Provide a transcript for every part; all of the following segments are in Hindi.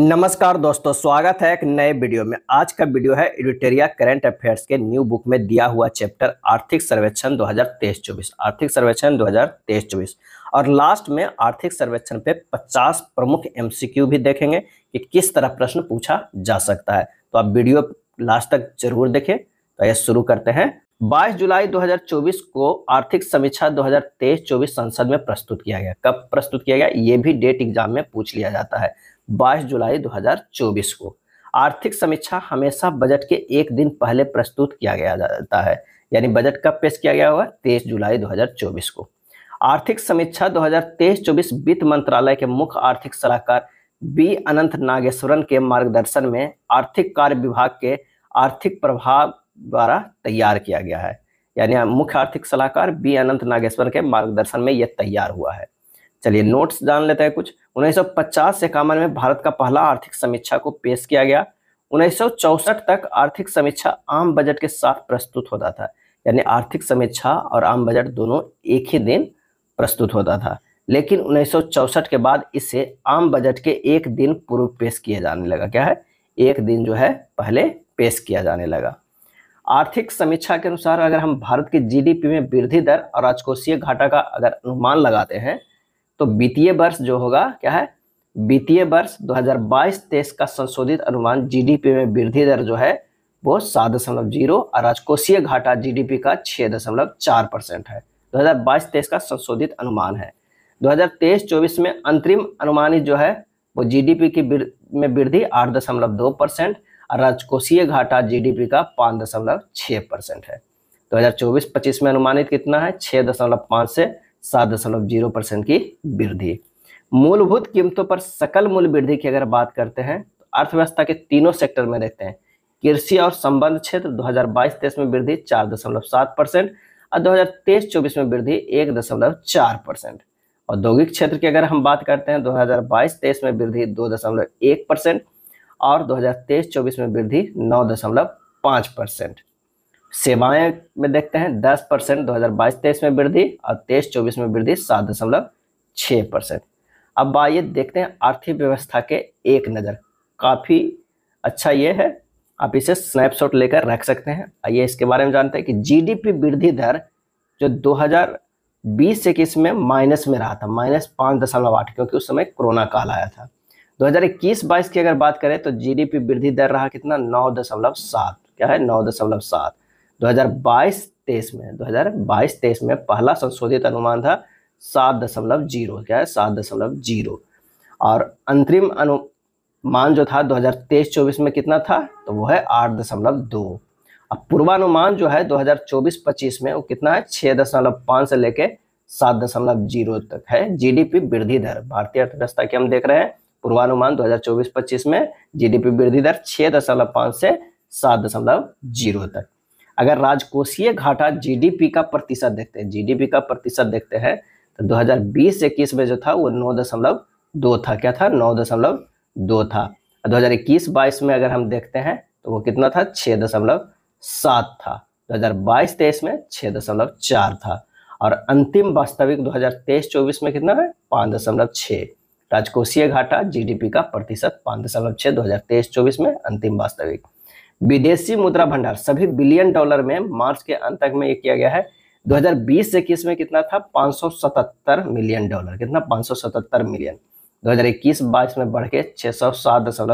नमस्कार दोस्तों स्वागत है एक नए वीडियो में आज का वीडियो है एडिटेरिया करंट अफेयर्स के न्यू बुक में दिया हुआ चैप्टर आर्थिक सर्वेक्षण 2023-24 आर्थिक सर्वेक्षण 2023-24 और लास्ट में आर्थिक सर्वेक्षण पे 50 प्रमुख एमसीक्यू भी देखेंगे कि किस तरह प्रश्न पूछा जा सकता है तो आप वीडियो लास्ट तक जरूर देखें तो यह शुरू करते हैं 22 जुलाई 2024 को आर्थिक समीक्षा 2023-24 संसद में प्रस्तुत किया गया कब प्रस्तुत किया गया ये भी डेट एग्जाम में पूछ लिया जाता है 22 जुलाई 2024 को आर्थिक समीक्षा हमेशा बजट के एक दिन पहले प्रस्तुत किया गया जाता है यानी बजट कब पेश किया गया होगा तेईस जुलाई 2024 को आर्थिक समीक्षा 2023-24 वित्त मंत्रालय के मुख्य आर्थिक सलाहकार बी अनंत नागेश्वरन के मार्गदर्शन में आर्थिक कार्य विभाग के आर्थिक प्रभाव द्वारा तैयार किया गया है यानी मुख्य आर्थिक सलाहकार बी अनंत नागेश्वर के मार्गदर्शन में यह तैयार हुआ है चलिए नोट्स जान लेते हैं कुछ पचास से कामन में भारत का पहला आर्थिक समीक्षा को पेश किया गया चौसठ तक आर्थिक समीक्षा आम बजट के साथ प्रस्तुत होता था यानी आर्थिक समीक्षा और आम बजट दोनों एक ही दिन प्रस्तुत होता था लेकिन चौसठ के बाद इसे आम बजट के एक दिन पूर्व पेश किया जाने लगा क्या है एक दिन जो है पहले पेश किया जाने लगा आर्थिक समीक्षा के अनुसार अगर हम भारत की जीडीपी में वृद्धि दर और राजकोषीय घाटा का अगर अनुमान लगाते हैं तो वित्तीय वर्ष जो होगा क्या है वित्तीय वर्ष 2022 तेईस का संशोधित अनुमान जीडीपी में वृद्धि दर जो है वो सात दशमलव जीरो और राजकोषीय घाटा जीडीपी का छह दशमलव चार परसेंट है 2022 तेईस का संशोधित अनुमान है 2023-24 में अंतरिम अनुमानित जो है वो जीडीपी की में वृद्धि आठ दशमलव दो परसेंट और राजकोषीय घाटा जीडीपी का पाँच दशमलव छः परसेंट है चौबीस पच्चीस में अनुमानित कितना है छः दशमलव पांच से सात दशमलव जीरो परसेंट की वृद्धि मूलभूत कीमतों पर सकल मूल्य वृद्धि की अगर बात करते हैं तो अर्थव्यवस्था के तीनों सेक्टर में रहते हैं कृषि और संबंध क्षेत्र 2022-23 में वृद्धि चार दशमलव सात परसेंट और 2023-24 में वृद्धि एक दशमलव चार परसेंट औद्योगिक क्षेत्र की अगर हम बात करते हैं 2022-23 में वृद्धि दो दशमलव एक परसेंट और 2023-24 में वृद्धि नौ दशमलव पाँच परसेंट सेवाएं में देखते हैं दस परसेंट दो हज़ार बाईस तेईस में वृद्धि और तेईस चौबीस में वृद्धि सात दशमलव छह परसेंट अब आइए देखते हैं आर्थिक व्यवस्था के एक नज़र काफ़ी अच्छा ये है आप इसे स्नैपशॉट लेकर रख सकते हैं आइए इसके बारे में जानते हैं कि जीडीपी वृद्धि दर जो 2020 से इक्कीस में माइनस में रहा था माइनस पाँच दशमलव आठ क्योंकि उस समय कोरोना काल आया था 2021 बाईस की अगर बात करें तो जीडीपी वृद्धि दर रहा कितना नौ दशमलव सात क्या है नौ दशमलव सात 2022-23 में 2022-23 में पहला संशोधित अनुमान था सात दशमलव जीरो क्या है सात दशमलव जीरो और अंतरिम अनुमान जो था 2023-24 में कितना था तो वो है आठ दशमलव दो अब पूर्वानुमान जो है 2024-25 में वो कितना है छः दशमलव पाँच से लेके सात दशमलव जीरो तक है जीडीपी वृद्धि दर भारतीय अर्थव्यवस्था की हम देख रहे हैं पूर्वानुमान 2024-25 में जीडीपी वृद्धि दर छः दशमलव पाँच से सात दशमलव जीरो तक अगर राजकोषीय घाटा जीडीपी का प्रतिशत देखते हैं जीडीपी का प्रतिशत देखते हैं तो 2020 हजार में जो था वो नौ दशमलव दो था क्या था नौ दशमलव दो था दो हजार इक्कीस बाईस में अगर हम देखते हैं तो वो कितना था छः दशमलव सात था दो हजार बाईस तेईस में छः दशमलव चार था और अंतिम वास्तविक दो हजार तेईस चौबीस में कितना है पाँच दशमलव छः राजकोषीय घाटा जीडीपी का प्रतिशत पाँच दशमलव छः दो हजार तेईस चौबीस में अंतिम वास्तविक विदेशी मुद्रा भंडार सभी बिलियन डॉलर में मार्च के अंत तक में ये किया गया है 2020 से इक्कीस में कितना था 577 मिलियन डॉलर कितना 577 मिलियन 2021 हजार में बढ़ के छह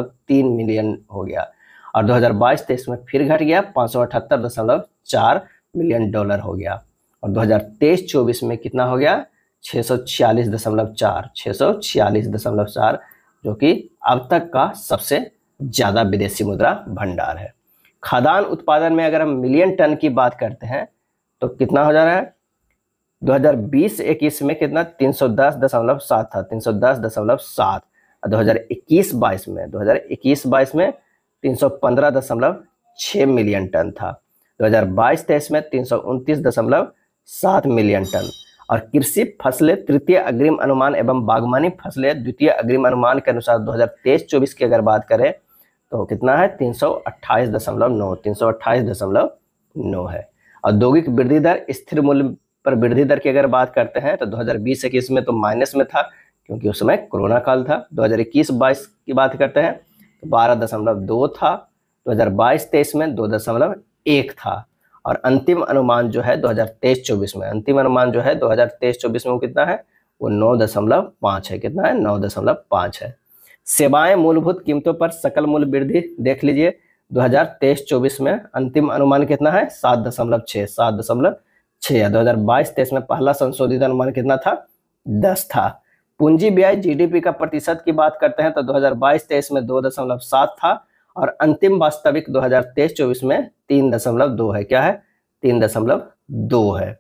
मिलियन हो गया और 2022 हजार में फिर घट गया 578.4 मिलियन डॉलर हो गया और 2023-24 में कितना हो गया 646.4 सौ जो कि अब तक का सबसे ज़्यादा विदेशी मुद्रा भंडार है खादान उत्पादन में अगर हम मिलियन टन की बात करते हैं तो कितना हो जा रहा है 2020-21 में कितना 310.7 था 310.7 दो हज़ार में 2021-22 में 315.6 मिलियन टन था 2022-23 में 329.7 मिलियन टन और कृषि फसलें तृतीय अग्रिम अनुमान एवं बागवानी फसलें द्वितीय अग्रिम अनुमान के अनुसार 2023-24 की अगर बात करें तो कितना है तीन सौ अट्ठाईस दशमलव नौ तीन सौ अट्ठाईस दशमलव नौ है औद्योगिक वृद्धि दर स्थिर मूल्य पर वृद्धि दर की अगर बात करते हैं तो 2020 इक्कीस में तो माइनस में था क्योंकि उस समय कोरोना काल था 2021 बाईस की बात करते हैं तो बारह दशमलव दो था 2022 तेईस में दो दशमलव एक था और अंतिम अनुमान जो है 2023-24 में अंतिम अनुमान जो है 2023-24 में वो कितना है वो नौ दशमलव पाँच है कितना है नौ दशमलव पाँच है सेवाएं मूलभूत कीमतों पर सकल मूल्य वृद्धि देख लीजिए 2023-24 में अंतिम अनुमान कितना है सात दशमलव छः सात दशमलव छः दो हजार बाईस तेईस में पहला संशोधित अनुमान कितना था दस था पूंजी ब्याज जीडीपी का प्रतिशत की बात करते हैं तो 2022-23 में दो दशमलव सात था और अंतिम वास्तविक 2023-24 में तीन दशमलव दो है क्या है तीन दशमलव दो है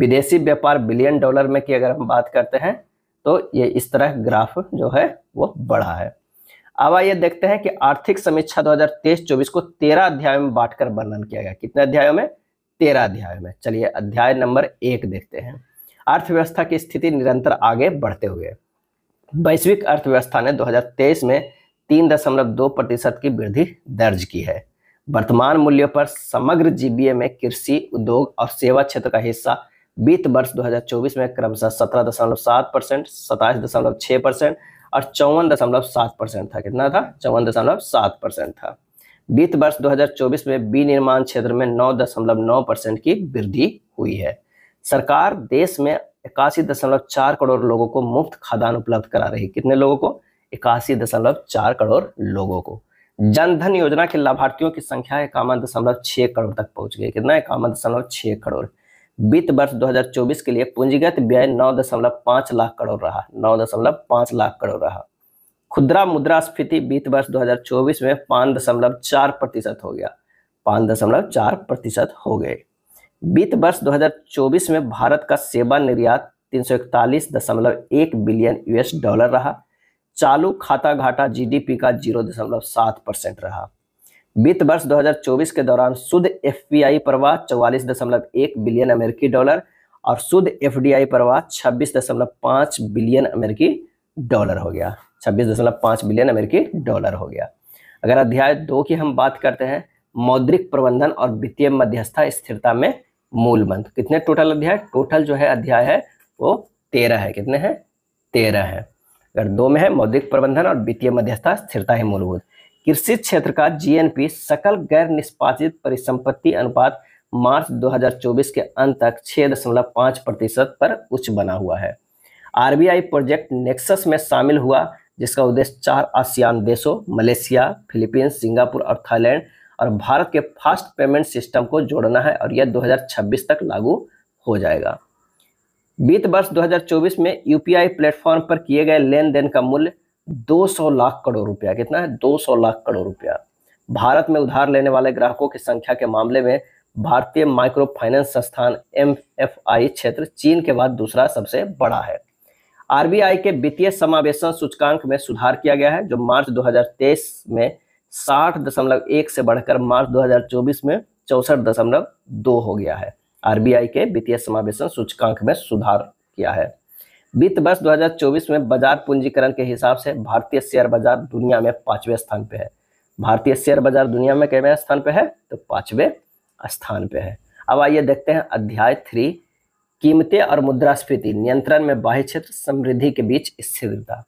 विदेशी व्यापार बिलियन डॉलर में की अगर हम बात करते हैं तो ये इस तरह ग्राफ जो है वो बढ़ा है अब आइए देखते हैं कि आर्थिक समीक्षा 2023-24 को तेरह अध्यायों में बांटकर वर्णन किया गया कितने अध्यायों में तेरह अध्यायों में चलिए अध्याय नंबर एक देखते हैं अर्थव्यवस्था की स्थिति निरंतर आगे बढ़ते हुए वैश्विक अर्थव्यवस्था ने 2023 में तीन दशमलव दो प्रतिशत की वृद्धि दर्ज की है वर्तमान मूल्यों पर समग्र जीबीए में कृषि उद्योग और सेवा क्षेत्र का हिस्सा वित्त वर्ष 2024 में क्रमशः सत्रह दशमलव सात परसेंट सताईस दशमलव छः परसेंट और चौवन दशमलव सात परसेंट था कितना था चौवन दशमलव सात परसेंट था वित्त वर्ष 2024 में विनिर्माण क्षेत्र में नौ दशमलव नौ परसेंट की वृद्धि हुई है सरकार देश में इक्यासी दशमलव चार करोड़ लोगों को मुफ्त खाद्यान्न उपलब्ध करा रही कितने लोगों को इक्यासी दशमलव चार करोड़ लोगों को जनधन योजना के लाभार्थियों की संख्या इक्यावन दशमलव छः करोड़ तक पहुंच गई कितना इक्यावन दशमलव छः करोड़ वित्त वर्ष 2024 के लिए पूंजीगत व्यय 9.5 लाख करोड़ रहा 9.5 लाख करोड़ रहा खुदरा स्फीति वित्त वर्ष 2024 में 5.4 प्रतिशत हो गया 5.4 प्रतिशत हो गए वित्त वर्ष 2024 में भारत का सेवा निर्यात 341.1 बिलियन यूएस डॉलर रहा चालू खाता घाटा जीडीपी का 0.7 परसेंट रहा वित्त वर्ष 2024 के दौरान शुद्ध आई प्रवाह चौवालीस दशमलव एक बिलियन अमेरिकी डॉलर और शुद्ध आई प्रवाह छब्बीस दशमलव बिलियन अमेरिकी डॉलर हो गया छब्बीस दशमलव बिलियन अमेरिकी डॉलर हो गया अगर अध्याय दो की हम बात करते हैं मौद्रिक प्रबंधन और वित्तीय मध्यस्था स्थिरता में मूल मंत्र कितने टोटल अध्याय टोटल जो है अध्याय है वो तेरह है कितने हैं तेरह है अगर दो में है मौद्रिक प्रबंधन और वित्तीय मध्यस्था स्थिरता ही मूलभूत कृषि क्षेत्र का जीएनपी सकल गैर निष्पादित परिसंपत्ति अनुपात मार्च 2024 के अंत तक 6.5 प्रतिशत पर उच्च बना हुआ है आरबीआई प्रोजेक्ट नेक्सस में शामिल हुआ जिसका उद्देश्य चार आसियान देशों मलेशिया फिलीपींस सिंगापुर और थाईलैंड और भारत के फास्ट पेमेंट सिस्टम को जोड़ना है और यह 2026 तक लागू हो जाएगा वित्त वर्ष 2024 में यूपीआई प्लेटफॉर्म पर किए गए लेन देन का मूल्य 200 लाख करोड़ रुपया कितना है 200 लाख करोड़ रुपया भारत में उधार लेने वाले ग्राहकों की संख्या के मामले में भारतीय माइक्रो फाइनेंस संस्थान एम क्षेत्र चीन के बाद दूसरा सबसे बड़ा है आरबीआई के वित्तीय समावेशन सूचकांक में सुधार किया गया है जो मार्च 2023 में साठ से बढ़कर मार्च 2024 में चौसठ दशमलव दो हो गया है आरबीआई के वित्तीय समावेशन सूचकांक में सुधार किया है वित्त वर्ष 2024 में बाजार पूंजीकरण के हिसाब से भारतीय शेयर बाजार दुनिया में पांचवें स्थान पे है भारतीय शेयर बाजार दुनिया में कैवे स्थान पे है तो पांचवें स्थान पे है अब आइए देखते हैं अध्याय थ्री कीमतें और मुद्रास्फीति नियंत्रण में बाह्य क्षेत्र समृद्धि के बीच स्थिरता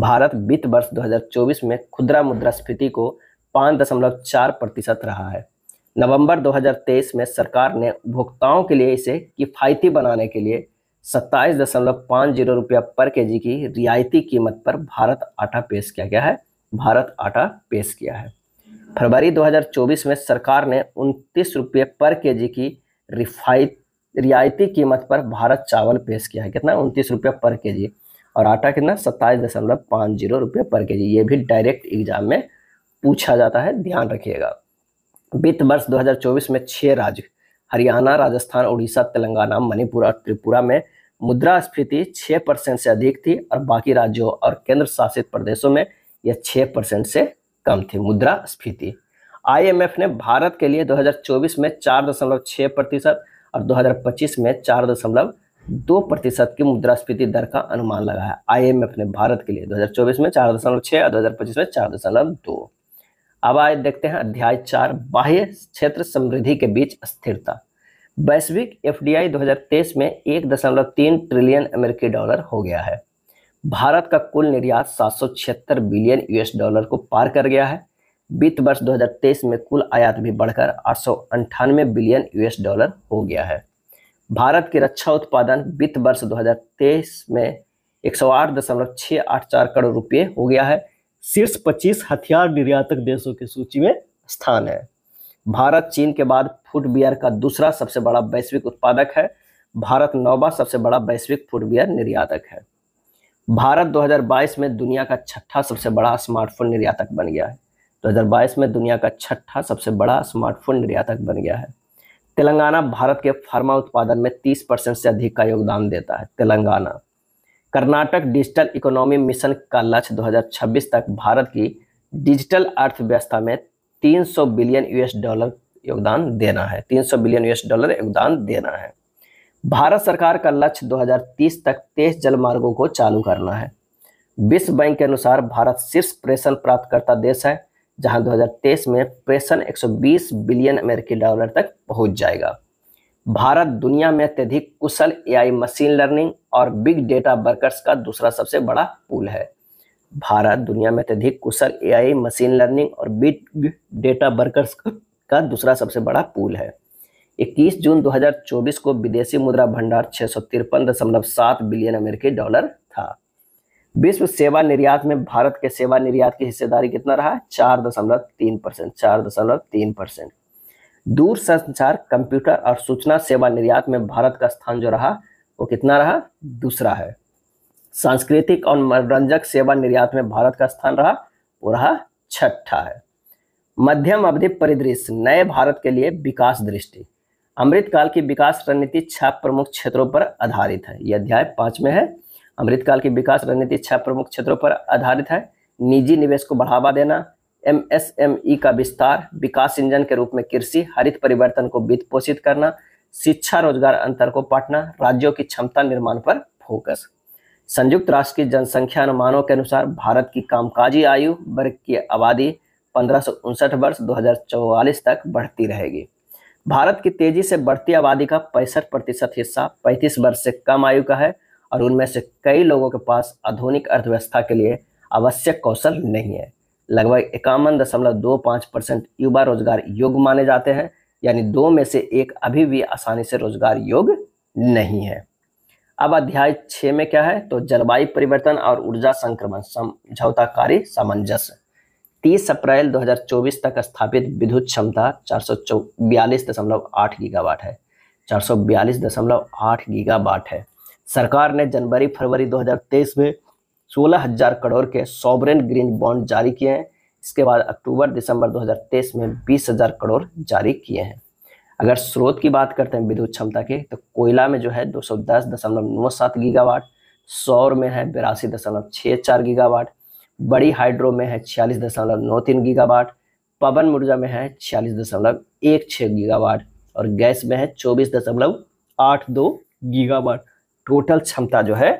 भारत वित्त वर्ष 2024 में खुदरा मुद्रास्फीति को 5.4 प्रतिशत रहा है नवंबर 2023 में सरकार ने उपभोक्ताओं के लिए इसे किफायती बनाने के लिए सत्ताईस दशमलव पाँच जीरो रुपया पर के जी की रियायती कीमत पर भारत आटा पेश किया गया है भारत आटा पेश किया है फरवरी 2024 में सरकार ने उनतीस रुपये पर के जी की रिफाइट रियायती कीमत पर भारत चावल पेश किया है कितना उनतीस रुपये पर के जी और आटा कितना सत्ताईस दशमलव पाँच जीरो रुपये पर के जी ये भी डायरेक्ट एग्जाम में पूछा जाता है ध्यान रखिएगा वित्त वर्ष दो में छः राज्य हरियाणा राजस्थान उड़ीसा तेलंगाना मणिपुर और त्रिपुरा में मुद्रास्फीति छः परसेंट से अधिक थी और बाकी राज्यों और केंद्र शासित प्रदेशों में यह छः परसेंट से कम थी मुद्रा स्फीति आईएमएफ ने भारत के लिए 2024 में 4.6 प्रतिशत और 2025 में 4.2 प्रतिशत की मुद्रास्फीति दर का अनुमान लगाया आईएमएफ ने भारत के लिए 2024 में 4.6 और 2025 में 4.2 अब आए देखते हैं अध्याय चार बाह्य क्षेत्र समृद्धि के बीच स्थिरता वैश्विक एफडीआई 2023 में एक दशमलव तीन ट्रिलियन अमेरिकी डॉलर हो गया है भारत का कुल निर्यात सात बिलियन यूएस डॉलर को पार कर गया है वित्त वर्ष 2023 में कुल आयात भी बढ़कर आठ बिलियन यूएस डॉलर हो गया है भारत की रक्षा उत्पादन वित्त वर्ष 2023 में एक करोड़ रुपये हो गया है शीर्ष पच्चीस हथियार निर्यातक देशों की सूची में स्थान है भारत चीन के बाद बियर का दूसरा सबसे बड़ा वैश्विक उत्पादक है भारत नौवा सबसे बड़ा वैश्विक फूड बियर निर्यातक है भारत 2022 में दुनिया का छठा सबसे बड़ा स्मार्टफोन निर्यातक बन गया है 2022 में दुनिया का छठा सबसे बड़ा स्मार्टफोन निर्यातक बन गया है तेलंगाना भारत के फार्मा उत्पादन में 30 परसेंट से अधिक का योगदान देता है Telangana Karnataka digital economy mission का लक्ष्य 2026 तक भारत की डिजिटल अर्थव्यवस्था में 300 बिलियन यूएस डॉलर योगदान देना है 300 बिलियन यूएस डॉलर योगदान देना है भारत सरकार का लक्ष्य 2030 तक तेईस मार्गो को चालू करना है विश्व बैंक के अनुसार भारत शीर्ष प्रेषण प्राप्तकर्ता देश है जहां 2023 में प्रेषण 120 बिलियन अमेरिकी डॉलर तक पहुंच जाएगा भारत दुनिया में अत्यधिक कुशल एआई मशीन लर्निंग और बिग डेटा वर्कर्स का दूसरा सबसे बड़ा पूल है भारत दुनिया में अत्यधिक कुशल एआई मशीन लर्निंग और बिग डेटा वर्कर्स का दूसरा सबसे बड़ा पूल है 21 जून 2024 को विदेशी मुद्रा भंडार छह बिलियन अमेरिकी डॉलर था विश्व सेवा निर्यात में भारत के सेवा निर्यात की हिस्सेदारी कितना रहा चार दशमलव तीन परसेंट चार दशमलव तीन परसेंट दूर संचार कंप्यूटर और सूचना सेवा निर्यात में भारत का स्थान जो रहा वो कितना रहा दूसरा है सांस्कृतिक और मनोरंजक सेवा निर्यात में भारत का स्थान रहा वो रहा छठा है मध्यम अवधि परिदृश्य नए भारत के लिए विकास दृष्टि अमृतकाल की विकास रणनीति छह प्रमुख क्षेत्रों पर आधारित है यह अध्याय पांच में है अमृतकाल की विकास रणनीति छह प्रमुख क्षेत्रों पर आधारित है निजी निवेश को बढ़ावा देना एमएसएमई का विस्तार विकास इंजन के रूप में कृषि हरित परिवर्तन को वित्त पोषित करना शिक्षा रोजगार अंतर को पाटना राज्यों की क्षमता निर्माण पर फोकस संयुक्त राष्ट्र की जनसंख्या अनुमानों के अनुसार भारत की कामकाजी आयु वर्ग की आबादी पंद्रह वर्ष दो तक बढ़ती रहेगी भारत की तेजी से बढ़ती आबादी का पैंसठ प्रतिशत हिस्सा पैंतीस वर्ष से कम आयु का है और उनमें से कई लोगों के पास आधुनिक अर्थव्यवस्था के लिए आवश्यक कौशल नहीं है लगभग इक्यावन दशमलव दो पाँच परसेंट युवा रोजगार योग्य माने जाते हैं यानी दो में से एक अभी भी आसानी से रोजगार योग्य नहीं है अब अध्याय छः में क्या है तो जलवायु परिवर्तन और ऊर्जा संक्रमण समझौताकारी सामंजस्य तीस अप्रैल 2024 तक स्थापित विद्युत क्षमता चार गीगावाट है चार गीगावाट है सरकार ने जनवरी फरवरी 2023 में सोलह हजार करोड़ के सॉबरेन ग्रीन बॉन्ड जारी किए हैं इसके बाद अक्टूबर दिसंबर 2023 में बीस हजार करोड़ जारी किए हैं अगर स्रोत की बात करते हैं विद्युत क्षमता के तो कोयला में जो है दो सौ दस दशमलव नौ सात गीगावाट सौर में है बिरासी दशमलव छः चार गीगावाट बड़ी हाइड्रो में है छियालीस दशमलव नौ तीन गीगावाट पवन ऊर्जा में है छियालीस दशमलव एक छः गीगावाट और गैस में है चौबीस दशमलव आठ दो गीगावाट टोटल क्षमता जो है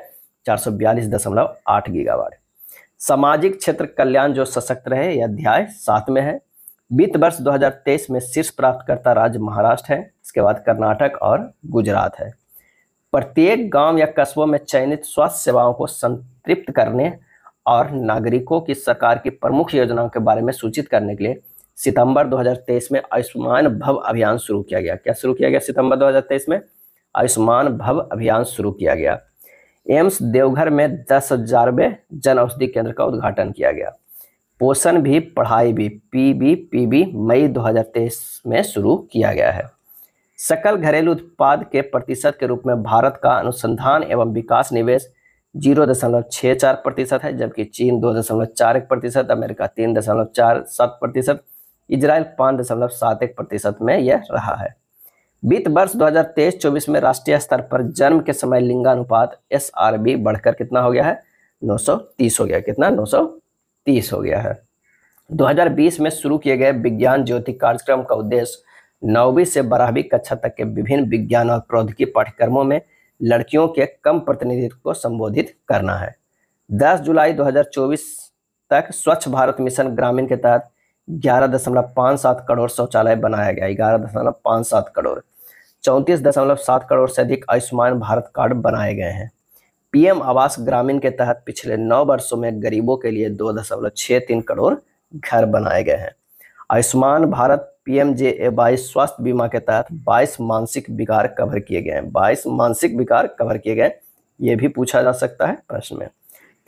चार गीगावाट सामाजिक क्षेत्र कल्याण जो सशक्त रहे यह अध्याय सात में है वित्त वर्ष 2023 में शीर्ष प्राप्तकर्ता राज्य महाराष्ट्र है इसके बाद कर्नाटक और गुजरात है प्रत्येक गांव या कस्बों में चयनित स्वास्थ्य सेवाओं को संतृप्त करने और नागरिकों की सरकार की प्रमुख योजनाओं के बारे में सूचित करने के लिए सितंबर 2023 में आयुष्मान भव अभियान शुरू किया गया क्या शुरू किया गया सितंबर 2023 में आयुष्मान भव अभियान शुरू किया गया एम्स देवघर में दस हजारवें जन औषधि केंद्र का उद्घाटन किया गया पोषण भी पढ़ाई भी पी बी पी बी मई 2023 में शुरू किया गया है सकल घरेलू उत्पाद के प्रतिशत के रूप में भारत का अनुसंधान एवं विकास निवेश जीरो दशमलव छः चार प्रतिशत है जबकि चीन दो दशमलव चार एक प्रतिशत अमेरिका तीन दशमलव चार सात प्रतिशत इजराइल पाँच दशमलव सात एक प्रतिशत में यह रहा है वित्त वर्ष 2023-24 में राष्ट्रीय स्तर पर जन्म के समय लिंगानुपात एस बढ़कर कितना हो गया है 930 हो गया कितना 930 हो गया है 2020 में शुरू किए गए विज्ञान ज्योति कार्यक्रम का उद्देश्य नौवीं से बारहवीं कक्षा तक के विभिन्न विज्ञान और प्रौद्योगिकी पाठ्यक्रमों में लड़कियों के कम प्रतिनिधित्व को संबोधित करना है 10 जुलाई 2024 तक स्वच्छ भारत मिशन ग्रामीण के तहत ग्यारह दशमलव पाँच सात करोड़ शौचालय बनाया गया ग्यारह दशमलव पाँच सात करोड़ चौंतीस दशमलव सात करोड़ से अधिक आयुष्मान भारत कार्ड बनाए गए हैं पीएम आवास ग्रामीण के तहत पिछले नौ वर्षों में गरीबों के लिए दो दशमलव छः तीन करोड़ घर बनाए गए हैं Ayushman Bharat P M J A बाईस स्वास्थ्य बीमा के तहत बाईस मानसिक विकार कवर किए गए हैं बाईस मानसिक विकार कवर किए गए ये भी पूछा जा सकता है प्रश्न में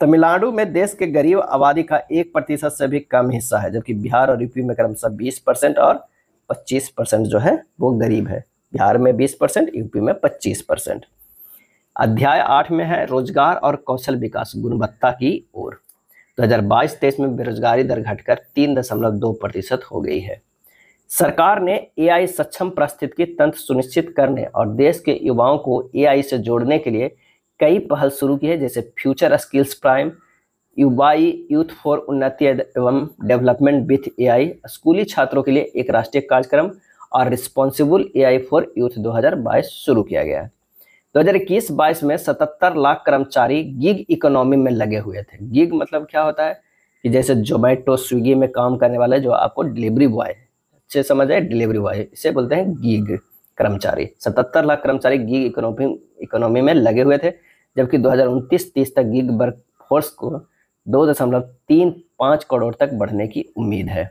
तमिलनाडु में देश के गरीब आबादी का एक प्रतिशत से भी कम हिस्सा है जबकि बिहार और यूपी में क्रमशः बीस परसेंट और पच्चीस परसेंट जो है वो गरीब है बिहार में बीस परसेंट यूपी में पच्चीस परसेंट अध्याय आठ में है रोजगार और कौशल विकास गुणवत्ता की ओर 2022 तेईस में बेरोजगारी दर घटकर तीन दशमलव दो प्रतिशत हो गई है सरकार ने एआई सक्षम की तंत्र सुनिश्चित करने और देश के युवाओं को एआई से जोड़ने के लिए कई पहल शुरू की है जैसे फ्यूचर स्किल्स प्राइम युवाई यूथ फॉर उन्नति एवं डेवलपमेंट विथ एआई स्कूली छात्रों के लिए एक राष्ट्रीय कार्यक्रम और responsible A I for youth 2022 शुरू किया गया है 2021-22 में 77 लाख कर्मचारी गिग इकोनॉमी में लगे हुए थे गिग मतलब क्या होता है कि जैसे जोमेटो स्विगी में काम करने वाले जो आपको डिलीवरी बॉय अच्छे समझ आए डिलीवरी बॉय इसे बोलते हैं गिग कर्मचारी 77 लाख कर्मचारी गिग इकोनॉमी इकोनॉमी में लगे हुए थे जबकि 2029-30 तक गिग वर्क फोर्स को दो दशमलव तीन पाँच करोड़ तक बढ़ने की उम्मीद है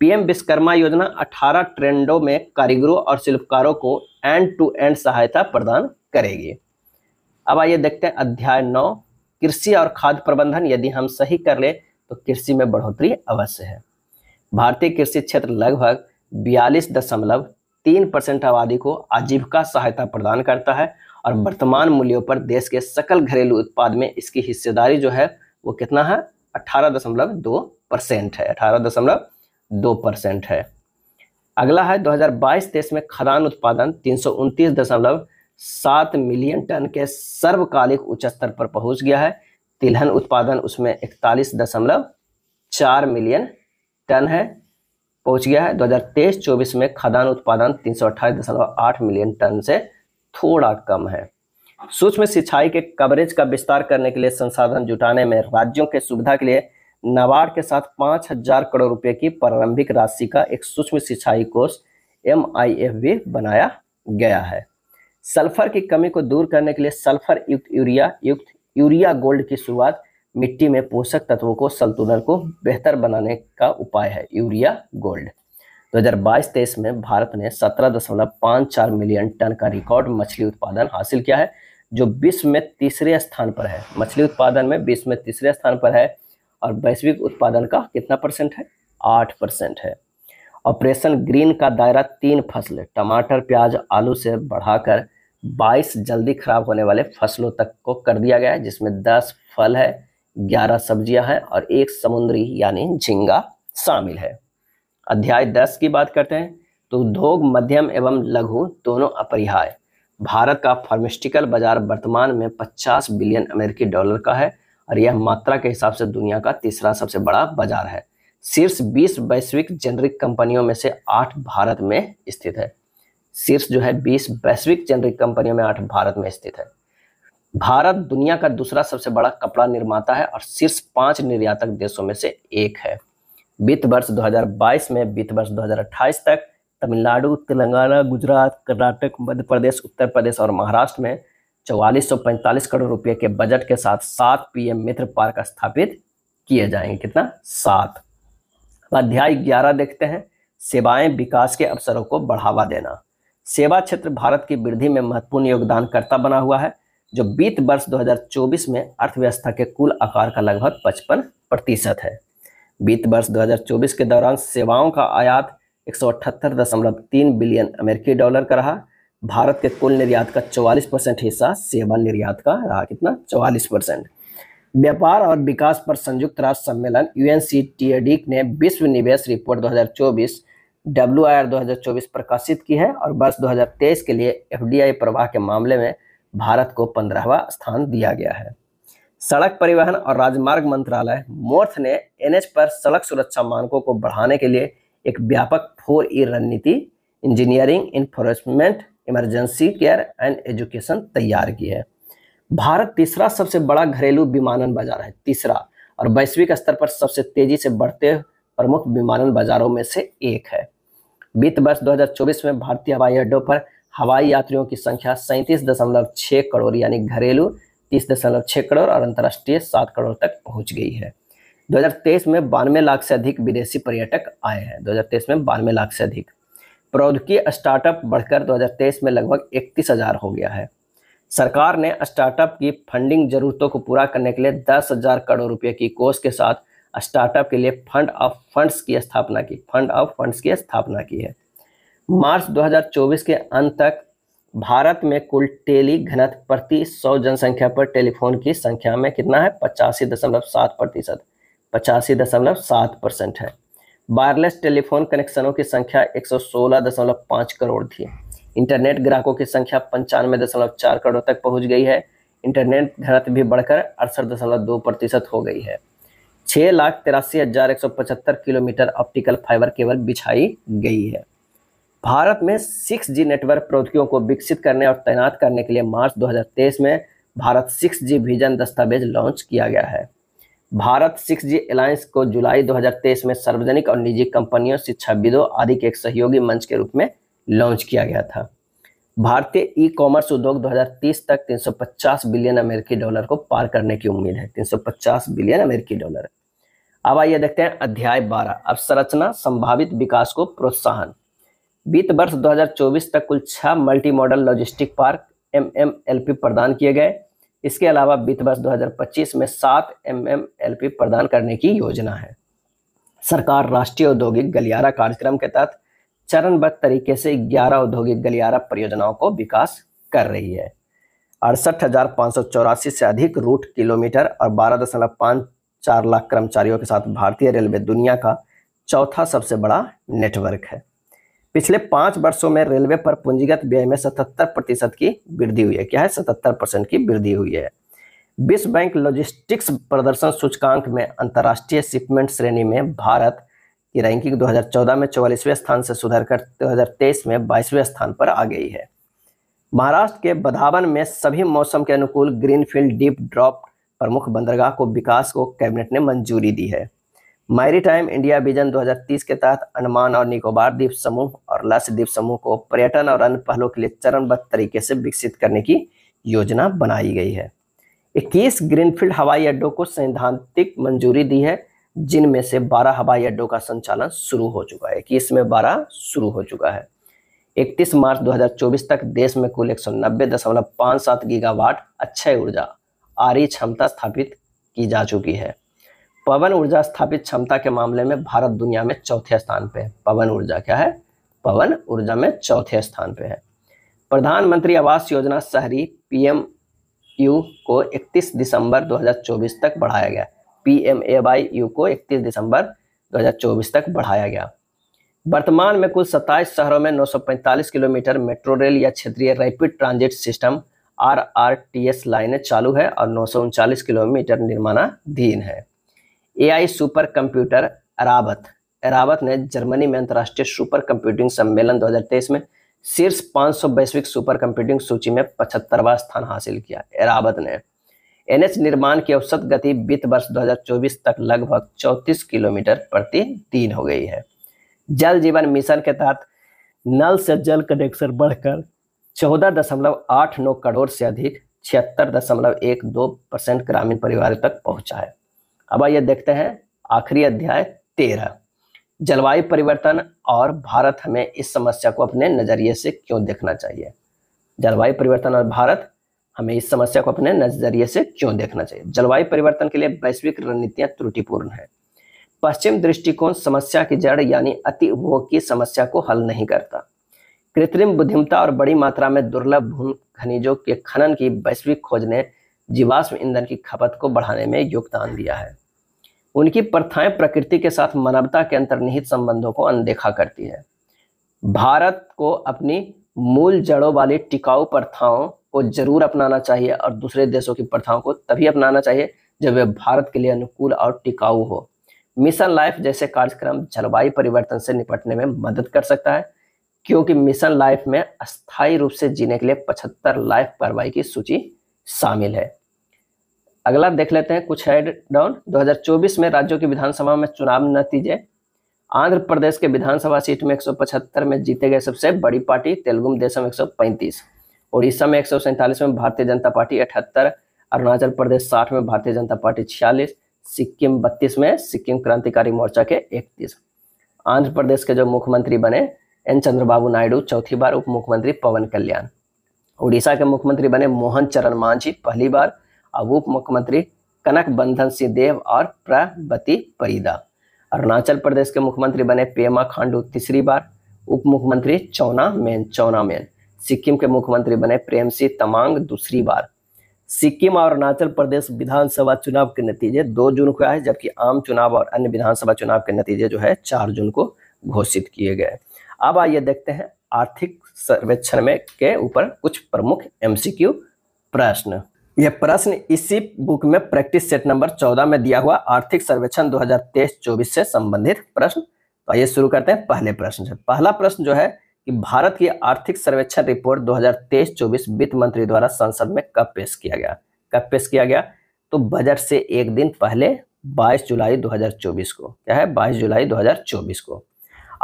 पीएम विश्वकर्मा योजना 18 ट्रेंडों में कारीगरों और शिल्पकारों को एंड टू एंड सहायता प्रदान करेगी अब आइए देखते हैं अध्याय नौ कृषि और खाद्य प्रबंधन यदि हम सही कर ले तो कृषि में बढ़ोतरी अवश्य है भारतीय कृषि क्षेत्र लगभग बयालीस दशमलव तीन परसेंट आबादी को आजीविका सहायता प्रदान करता है और वर्तमान मूल्यों पर देश के सकल घरेलू उत्पाद में इसकी हिस्सेदारी जो है वो कितना है अठारह दशमलव दो परसेंट है अठारह दशमलव दो परसेंट है अगला है 2022 तेईस में खदान उत्पादन तीन दशमलव सात मिलियन टन के सर्वकालिक उच्च स्तर पर पहुंच गया है तिलहन उत्पादन उसमें इकतालीस दशमलव चार मिलियन टन है पहुंच गया है 2023-24 में खदान उत्पादन तीन दशमलव आठ मिलियन टन से थोड़ा कम है सूक्ष्म सिंचाई के कवरेज का विस्तार करने के लिए संसाधन जुटाने में राज्यों के सुविधा के लिए नाबार्ड के साथ पाँच हजार करोड़ रुपए की प्रारंभिक राशि का एक सूक्ष्म सिंचाई कोष एम भी बनाया गया है सल्फर की कमी को दूर करने के लिए सल्फर युक्त यूरिया युक्त यूरिया गोल्ड की शुरुआत मिट्टी में पोषक तत्वों को संतुलन को बेहतर बनाने का उपाय है यूरिया गोल्ड 2022 हजार में भारत ने 17.54 मिलियन टन का रिकॉर्ड मछली उत्पादन हासिल किया है जो विश्व में तीसरे स्थान पर है मछली उत्पादन में विश्व में तीसरे स्थान पर है और वैश्विक उत्पादन का कितना परसेंट है आठ परसेंट है ऑपरेशन ग्रीन का दायरा तीन फसलें टमाटर प्याज आलू से बढ़ाकर 22 जल्दी खराब होने वाले फसलों तक को कर दिया गया है जिसमें 10 फल है 11 सब्जियां हैं और एक समुद्री यानी झिंगा शामिल है अध्याय 10 की बात करते हैं तो उद्योग मध्यम एवं लघु दोनों अपरिहाय भारत का फार्मेस्टिकल बाजार वर्तमान में 50 बिलियन अमेरिकी डॉलर का है और यह मात्रा के हिसाब से दुनिया का तीसरा सबसे बड़ा बाजार है शीर्ष बीस वैश्विक जेनरिक कंपनियों में से आठ भारत में स्थित है शीर्ष जो है बीस वैश्विक जेनरिक कंपनियों में आठ भारत में स्थित है भारत दुनिया का दूसरा सबसे बड़ा कपड़ा निर्माता है और शीर्ष पांच निर्यातक देशों में से एक है वित्त वर्ष 2022 में वित्त वर्ष 2028 तक तमिलनाडु तेलंगाना गुजरात कर्नाटक मध्य प्रदेश उत्तर प्रदेश और महाराष्ट्र में चौवालीस करोड़ रुपए के बजट के साथ सात पीएम मित्र पार्क स्थापित किए जाएंगे कितना सात अध्याय ग्यारह देखते हैं सेवाएं विकास के अवसरों को बढ़ावा देना सेवा क्षेत्र भारत की वृद्धि में महत्वपूर्ण योगदानकर्ता बना हुआ है जो बीत वर्ष 2024 में अर्थव्यवस्था के कुल आकार का लगभग 55 प्रतिशत है बीत वर्ष 2024 के दौरान सेवाओं का आयात एक बिलियन अमेरिकी डॉलर का रहा भारत के कुल निर्यात का 44 परसेंट हिस्सा सेवा निर्यात का रहा कितना 44 परसेंट व्यापार और विकास पर संयुक्त राष्ट्र सम्मेलन एन e ने विश्व निवेश रिपोर्ट 2024 हज़ार 2024 प्रकाशित की है और वर्ष 2023 के लिए एफ प्रवाह के मामले में भारत को पंद्रहवा स्थान दिया गया है सड़क परिवहन और राजमार्ग मंत्रालय मोर्थ ने एन पर सड़क सुरक्षा मानकों को बढ़ाने के लिए एक व्यापक फोर ई e रणनीति engineering enforcement emergency care and education तैयार की है भारत तीसरा सबसे बड़ा घरेलू विमानन बाजार है तीसरा और वैश्विक स्तर पर सबसे तेजी से बढ़ते प्रमुख विमानन बाजारों में से एक है वित्त वर्ष 2024 में भारतीय हवाई अड्डों पर हवाई यात्रियों की संख्या सैंतीस दशमलव करोड़ यानी घरेलू तीस दशमलव छः करोड़ और अंतर्राष्ट्रीय सात करोड़ तक पहुंच गई है 2023 में बानवे लाख से अधिक विदेशी पर्यटक आए हैं 2023 में बानवे लाख से अधिक प्रौद्योगिकी स्टार्टअप बढ़कर 2023 में लगभग इकतीस हज़ार हो गया है सरकार ने स्टार्टअप की फंडिंग जरूरतों को पूरा करने के लिए दस हज़ार करोड़ रुपये की कोष के साथ स्टार्टअप के लिए फंड ऑफ फंड्स की स्थापना की फंड ऑफ फंड्स की स्थापना की है मार्च 2024 के अंत तक भारत में कुल टेली घनत प्रति सौ जनसंख्या पर टेलीफोन की संख्या में कितना है पचासी दशमलव सात प्रतिशत पचासी दशमलव सात परसेंट है वायरलेस टेलीफोन कनेक्शनों की संख्या 116.5 करोड़ थी इंटरनेट ग्राहकों की संख्या पंचानवे दशमलव चार करोड़ तक पहुंच गई है इंटरनेट घनत्व भी बढ़कर अड़सठ दशमलव दो प्रतिशत हो गई है छह लाख तिरासी हजार एक सौ पचहत्तर किलोमीटर ऑप्टिकल फाइबर केबल बिछाई गई है भारत में सिक्स जी नेटवर्क प्रौद्योगिकियों को विकसित करने और तैनात करने के लिए मार्च 2023 में भारत सिक्स जी विजन दस्तावेज लॉन्च किया गया है भारत सिक्स जी अलायंस को जुलाई 2023 में सार्वजनिक और निजी कंपनियों शिक्षाविदों आदि के एक सहयोगी मंच के रूप में लॉन्च किया गया था भारतीय ई कॉमर्स उद्योग 2030 तक 350 बिलियन अमेरिकी डॉलर को पार करने की उम्मीद है 350 बिलियन अमेरिकी डॉलर अब आइए देखते हैं अध्याय 12 संरचना संभावित विकास को प्रोत्साहन वित्त वर्ष 2024 तक कुल छह मल्टी मॉडल लॉजिस्टिक पार्क एम प्रदान किए गए इसके अलावा वित्त वर्ष 2025 में सात एम एम प्रदान करने की योजना है सरकार राष्ट्रीय औद्योगिक गलियारा कार्यक्रम के तहत चरणबद्ध तरीके से 11 औद्योगिक गलियारा परियोजनाओं को विकास कर रही है अड़सठ से अधिक रूट किलोमीटर और बारह दशमलव पांच चार लाख कर्मचारियों के साथ भारतीय रेलवे दुनिया का चौथा सबसे बड़ा नेटवर्क है पिछले पांच वर्षों में रेलवे पर पूंजीगत व्यय में 77 प्रतिशत की वृद्धि हुई है क्या है 77 परसेंट की वृद्धि हुई है विश्व बैंक लॉजिस्टिक्स प्रदर्शन सूचकांक में अंतर्राष्ट्रीय शिपमेंट श्रेणी में भारत की रैंकिंग 2014 में चौवालीसवें स्थान से हजार तेईस में बाईसवें स्थान पर आ गई है महाराष्ट्र के बधावन में सभी मौसम के अनुकूल ग्रीनफील्ड डीप ड्रॉप प्रमुख बंदरगाह को विकास को कैबिनेट ने मंजूरी दी है मैरी टाइम इंडिया विजन 2030 के तहत अंडमान और निकोबार द्वीप समूह और लक्ष्य द्वीप समूह को पर्यटन और अन्य पहलों के लिए चरणबद्ध तरीके से विकसित करने की योजना बनाई गई है इक्कीस ग्रीनफील्ड हवाई अड्डों को सैद्धांतिक मंजूरी दी है जिनमें से 12 हवाई अड्डों का संचालन शुरू हो चुका है इक्कीस में बारह शुरू हो चुका है 31 मार्च 2024 तक देश में कुल एक गीगावाट अक्षय ऊर्जा आरी क्षमता स्थापित की जा चुकी है पवन ऊर्जा स्थापित क्षमता के मामले में भारत दुनिया में चौथे स्थान पे है पवन ऊर्जा क्या है पवन ऊर्जा में चौथे स्थान पे है प्रधानमंत्री आवास योजना शहरी पीएम यू को 31 दिसंबर 2024 तक बढ़ाया गया P M A Y U को 31 दिसंबर 2024 तक बढ़ाया गया वर्तमान में कुल 27 शहरों में 945 किलोमीटर मेट्रो रेल या क्षेत्रीय rapid transit system R R T S लाइनें चालू है और नौ किलोमीटर निर्माणाधीन है एआई सुपर कंप्यूटर अराबत अराबत ने जर्मनी में अंतर्राष्ट्रीय सुपर कंप्यूटिंग सम्मेलन 2023 में शीर्ष 500 वैश्विक सुपर कंप्यूटिंग सूची में पचहत्तरवा स्थान हासिल किया अराबत ने एनएच निर्माण की औसत गति वित्त वर्ष 2024 तक लगभग 34 किलोमीटर प्रति दिन हो गई है जल जीवन मिशन के तहत नल से जल कनेक्शन बढ़कर 14.89 करोड़ से अधिक छिहत्तर दशमलव एक दो परसेंट ग्रामीण परिवार तक पहुंचा है अब आइए देखते हैं आखिरी अध्याय तेरह जलवायु परिवर्तन और भारत हमें इस समस्या को अपने नज़रिए से क्यों देखना चाहिए जलवायु परिवर्तन और भारत हमें इस समस्या को अपने नज़रिए से क्यों देखना चाहिए जलवायु परिवर्तन के लिए वैश्विक रणनीतियां त्रुटिपूर्ण है पश्चिम दृष्टिकोण समस्या की जड़ यानी अति उपभोग की समस्या को हल नहीं करता कृत्रिम बुद्धिमता और बड़ी मात्रा में दुर्लभ भूमि खनिजों के खनन की वैश्विक खोज ने जीवाश्म ईंधन की खपत को बढ़ाने में योगदान दिया है उनकी प्रथाएं प्रकृति के साथ मानवता के अंतर्निहित संबंधों को अनदेखा करती है भारत को अपनी मूल जड़ों वाली टिकाऊ प्रथाओं को जरूर अपनाना चाहिए और दूसरे देशों की प्रथाओं को तभी अपनाना चाहिए जब वे भारत के लिए अनुकूल और टिकाऊ हो मिशन लाइफ जैसे कार्यक्रम जलवायु परिवर्तन से निपटने में मदद कर सकता है क्योंकि मिशन लाइफ में अस्थायी रूप से जीने के लिए पचहत्तर लाइफ कार्रवाई की सूची शामिल है अगला देख लेते हैं कुछ हेड डाउन 2024 में राज्यों की विधानसभा में चुनाव नतीजे आंध्र प्रदेश के विधानसभा सीट में एक में जीते गए सबसे बड़ी पार्टी तेलुगु देशम पैंतीस उड़ीसा में एक में भारतीय जनता पार्टी अठहत्तर अरुणाचल प्रदेश साठ में भारतीय जनता पार्टी छियालीस सिक्किम बत्तीस में सिक्किम क्रांतिकारी मोर्चा के इकतीस आंध्र प्रदेश के जो मुख्यमंत्री बने एन चंद्रबाबू नायडू चौथी बार उप मुख्यमंत्री पवन कल्याण उड़ीसा के मुख्यमंत्री बने मोहन चरण मांझी पहली बार और उप मुख्यमंत्री कनक बंधन सिंह देव और प्रवती परिदा अरुणाचल प्रदेश के मुख्यमंत्री बने पेमा खांडू तीसरी बार उप मुख्यमंत्री चौना मेन चौना मेन सिक्किम के मुख्यमंत्री बने प्रेम सिंह तमांग दूसरी बार सिक्किम और अरुणाचल प्रदेश विधानसभा चुनाव के नतीजे दो जून को आए जबकि आम चुनाव और अन्य विधानसभा चुनाव के नतीजे जो है चार जून को घोषित किए गए अब आइए देखते हैं आर्थिक सर्वेक्षण में के ऊपर कुछ प्रमुख एमसीक्यू प्रश्न यह प्रश्न इसी बुक में प्रैक्टिस सेट नंबर 14 में दिया हुआ आर्थिक सर्वेक्षण 2023-24 से संबंधित प्रश्न तो आइए शुरू करते हैं पहले प्रश्न से पहला प्रश्न जो है कि भारत की आर्थिक सर्वेक्षण रिपोर्ट 2023-24 वित्त मंत्री द्वारा संसद में कब पेश किया गया कब पेश किया गया तो बजट से एक दिन पहले 22 जुलाई 2024 को क्या है 22 जुलाई 2024 को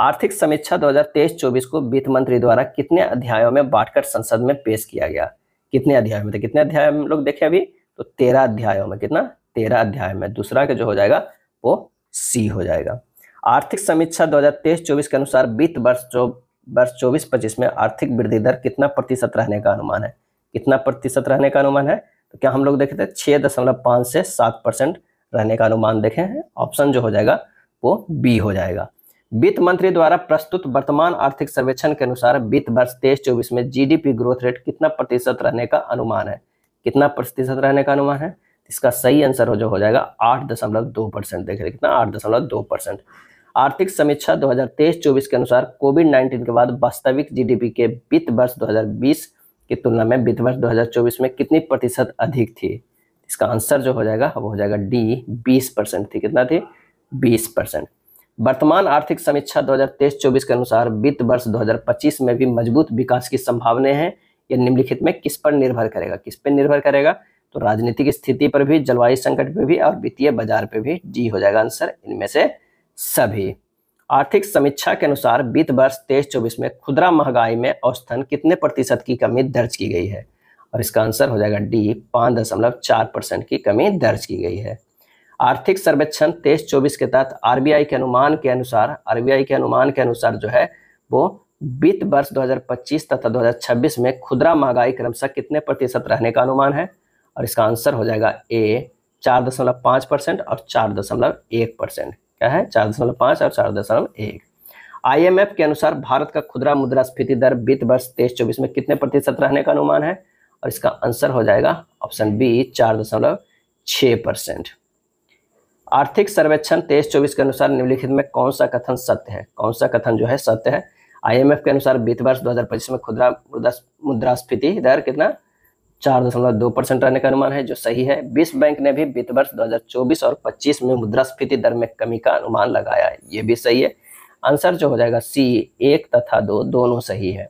आर्थिक समीक्षा 2023-24 को वित्त मंत्री द्वारा कितने अध्यायों में बांटकर संसद में पेश किया गया कितने अध्यायों में तो कितने अध्याय हम लोग देखे अभी तो तेरह अध्यायों में कितना तेरह अध्याय में दूसरा का जो हो जाएगा वो सी हो जाएगा आर्थिक समीक्षा 2023-24 के अनुसार वित्त वर्ष जो वर्ष चौबीस पच्चीस में आर्थिक वृद्धि दर कितना प्रतिशत रहने का अनुमान है कितना प्रतिशत रहने का अनुमान है तो क्या हम लोग देखे थे छह दशमलव पांच से सात परसेंट रहने का अनुमान देखे हैं ऑप्शन जो हो जाएगा वो बी हो जाएगा वित्त मंत्री द्वारा प्रस्तुत वर्तमान आर्थिक सर्वेक्षण के अनुसार वित्त वर्ष तेईस चौबीस में जीडीपी ग्रोथ रेट कितना प्रतिशत रहने का अनुमान है कितना प्रतिशत रहने का अनुमान है इसका सही आंसर हो जो हो जाएगा आठ दशमलव दो परसेंट देख रहे कितना आठ दशमलव दो परसेंट आर्थिक समीक्षा 2023-24 के अनुसार कोविड 19 के बाद वास्तविक जीडीपी के वित्त वर्ष 2020 की तुलना में वित्त वर्ष 2024 में कितनी प्रतिशत अधिक थी इसका आंसर जो हो जाएगा वो हो जाएगा डी बीस परसेंट थी कितना थी बीस परसेंट वर्तमान आर्थिक समीक्षा 2023-24 के अनुसार वित्त वर्ष 2025 में भी मजबूत विकास की संभावनाएं हैं यह निम्नलिखित में किस पर निर्भर करेगा किस पर निर्भर करेगा तो राजनीतिक स्थिति पर भी जलवायु संकट पर भी और वित्तीय बाजार पर भी जी हो जाएगा आंसर इनमें से सभी आर्थिक समीक्षा के अनुसार वित्त वर्ष तेईस चौबीस में खुदरा महंगाई में औसतन कितने प्रतिशत की कमी दर्ज की गई है और इसका आंसर हो जाएगा डी पाँच दशमलव चार परसेंट की कमी दर्ज की गई है आर्थिक सर्वेक्षण तेईस चौबीस के तहत आरबीआई के अनुमान के अनुसार आरबीआई के अनुमान के अनुसार जो है वो वित्त वर्ष 2025 तथा 2026 में खुदरा महंगाई क्रमशः कितने प्रतिशत रहने का अनुमान है और इसका आंसर हो जाएगा ए चार दशमलव पाँच परसेंट और चार दशमलव एक परसेंट क्या है चार दशमलव पाँच और चार दशमलव एक एफ के अनुसार भारत का खुदरा मुद्रास्फीति दर वित्त वर्ष तेईस चौबीस में कितने प्रतिशत रहने का अनुमान है और इसका आंसर हो जाएगा ऑप्शन बी चार दशमलव छः परसेंट आर्थिक सर्वेक्षण तेईस चौबीस के अनुसार निम्नलिखित में कौन सा कथन सत्य है कौन सा कथन जो है सत्य है आईएमएफ के अनुसार वित्त वर्ष 2025 में खुदरा मुद्रास्फीति दर कितना चार दशमलव दो परसेंट रहने का अनुमान है जो सही है विश्व बैंक ने भी वित्त वर्ष 2024 और 25 में मुद्रास्फीति दर में कमी का अनुमान लगाया है ये भी सही है आंसर जो हो जाएगा सी एक तथा दो दोनों सही है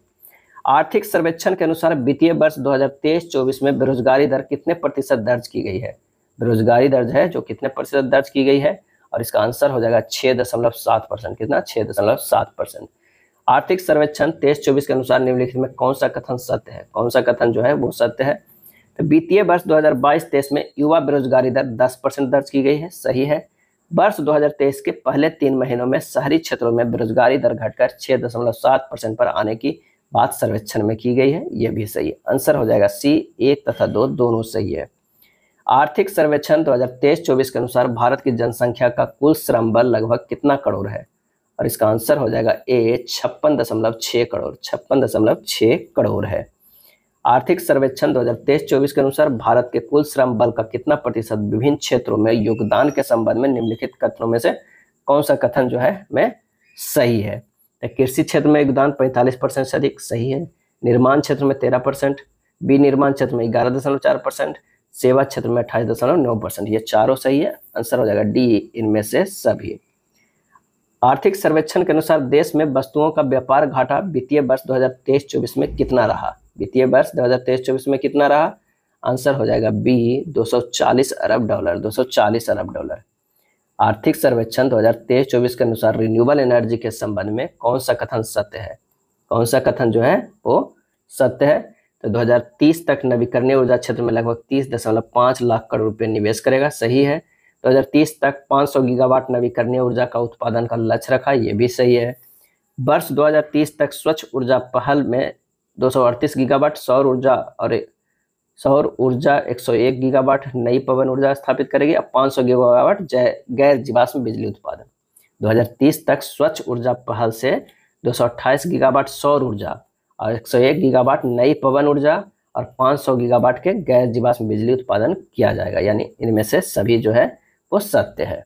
आर्थिक सर्वेक्षण के अनुसार वित्तीय वर्ष तेईस चौबीस में बेरोजगारी दर कितने प्रतिशत दर्ज की गई है बेरोजगारी दर्ज है जो कितने प्रतिशत दर्ज की गई है और इसका आंसर हो जाएगा छह दशमलव सात परसेंट कितना छह दशमलव सात परसेंट आर्थिक सर्वेक्षण तेईस चौबीस के अनुसार निम्नलिखित में कौन सा कथन सत्य है कौन सा कथन जो है वो सत्य है तो वित्तीय वर्ष 2022 हजार में युवा बेरोजगारी दर 10 परसेंट दर्ज की गई है सही है वर्ष 2023 के पहले तीन महीनों में शहरी क्षेत्रों में बेरोजगारी दर घटकर छह परसेंट पर आने की बात सर्वेक्षण में की गई है यह भी सही है आंसर हो जाएगा सी एक तथा दो दोनों सही है आर्थिक सर्वेक्षण 2023-24 के अनुसार भारत की जनसंख्या का कुल श्रम बल लगभग कितना करोड़ है और इसका आंसर हो जाएगा ए छप्पन दशमलव छः करोड़ छप्पन दशमलव छः करोड़ है आर्थिक सर्वेक्षण 2023-24 के अनुसार भारत के कुल श्रम बल का कितना प्रतिशत विभिन्न क्षेत्रों में योगदान के संबंध में निम्नलिखित कथनों में से कौन सा कथन जो है मैं सही है तो कृषि क्षेत्र में योगदान पैंतालीस परसेंट से अधिक सही है निर्माण क्षेत्र में तेरह परसेंट विनिर्माण क्षेत्र में ग्यारह दशमलव चार परसेंट सेवा क्षेत्र में अट्ठाईस दशमलव नौ परसेंट ये चारों सही है आंसर हो जाएगा डी इनमें से सभी आर्थिक सर्वेक्षण के अनुसार देश में वस्तुओं का व्यापार घाटा वित्तीय वर्ष 2023-24 में कितना रहा वित्तीय वर्ष 2023-24 में कितना रहा आंसर हो जाएगा बी 240 अरब डॉलर 240 अरब डॉलर आर्थिक सर्वेक्षण 2023-24 के अनुसार रिन्यूएबल एनर्जी के संबंध में कौन सा कथन सत्य है कौन सा कथन जो है वो सत्य है तो 2030 तक नवीकरणीय ऊर्जा क्षेत्र में लगभग तीस दशमलव पाँच लाख करोड़ रुपये निवेश करेगा सही है 2030 तक 500 गीगावाट नवीकरणीय ऊर्जा का उत्पादन का लक्ष्य रखा ये भी सही है वर्ष 2030 तक स्वच्छ ऊर्जा पहल में दो गीगावाट सौर ऊर्जा और सौर ऊर्जा 101 गीगावाट नई पवन ऊर्जा स्थापित करेगी और सौ गीगावाट गैर जीवाश्म बिजली उत्पादन 2030 तक स्वच्छ ऊर्जा पहल से अट्ठाईस गीगावाट सौर ऊर्जा और 101 गीगावाट नई पवन ऊर्जा और 500 गीगावाट के गैर जीवाश्म बिजली उत्पादन किया जाएगा यानी इनमें से सभी जो है वो सत्य है